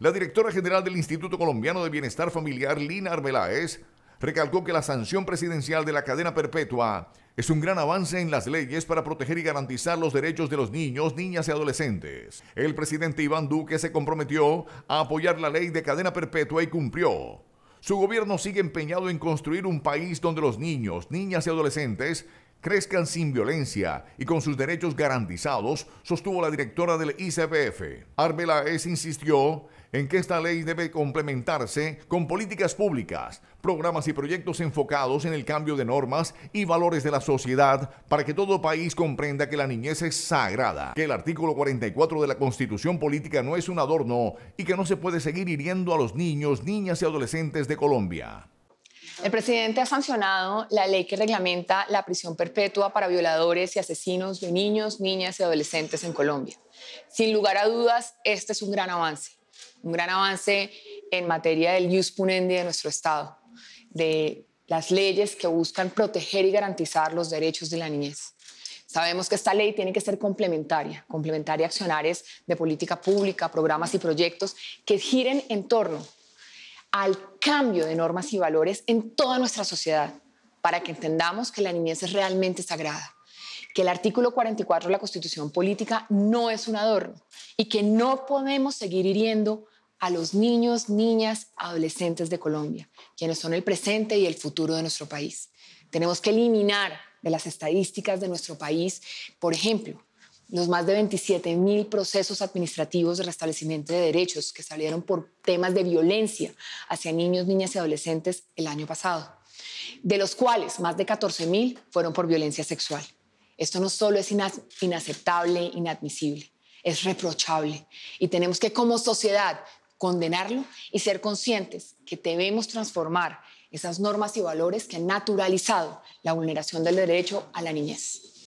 La directora general del Instituto Colombiano de Bienestar Familiar, Lina Arbeláez, recalcó que la sanción presidencial de la cadena perpetua es un gran avance en las leyes para proteger y garantizar los derechos de los niños, niñas y adolescentes. El presidente Iván Duque se comprometió a apoyar la ley de cadena perpetua y cumplió. Su gobierno sigue empeñado en construir un país donde los niños, niñas y adolescentes crezcan sin violencia y con sus derechos garantizados, sostuvo la directora del ICPF. Arbela S. insistió en que esta ley debe complementarse con políticas públicas, programas y proyectos enfocados en el cambio de normas y valores de la sociedad para que todo país comprenda que la niñez es sagrada, que el artículo 44 de la Constitución Política no es un adorno y que no se puede seguir hiriendo a los niños, niñas y adolescentes de Colombia. El presidente ha sancionado la ley que reglamenta la prisión perpetua para violadores y asesinos de niños, niñas y adolescentes en Colombia. Sin lugar a dudas, este es un gran avance, un gran avance en materia del jus punendi de nuestro Estado, de las leyes que buscan proteger y garantizar los derechos de la niñez. Sabemos que esta ley tiene que ser complementaria, complementaria a accionarios de política pública, programas y proyectos que giren en torno al cambio de normas y valores en toda nuestra sociedad para que entendamos que la niñez es realmente sagrada, que el artículo 44 de la Constitución Política no es un adorno y que no podemos seguir hiriendo a los niños, niñas, adolescentes de Colombia, quienes son el presente y el futuro de nuestro país. Tenemos que eliminar de las estadísticas de nuestro país, por ejemplo, los más de 27 mil procesos administrativos de restablecimiento de derechos que salieron por temas de violencia hacia niños, niñas y adolescentes el año pasado, de los cuales más de 14 mil fueron por violencia sexual. Esto no solo es inaceptable, inadmisible, es reprochable y tenemos que como sociedad condenarlo y ser conscientes que debemos transformar esas normas y valores que han naturalizado la vulneración del derecho a la niñez.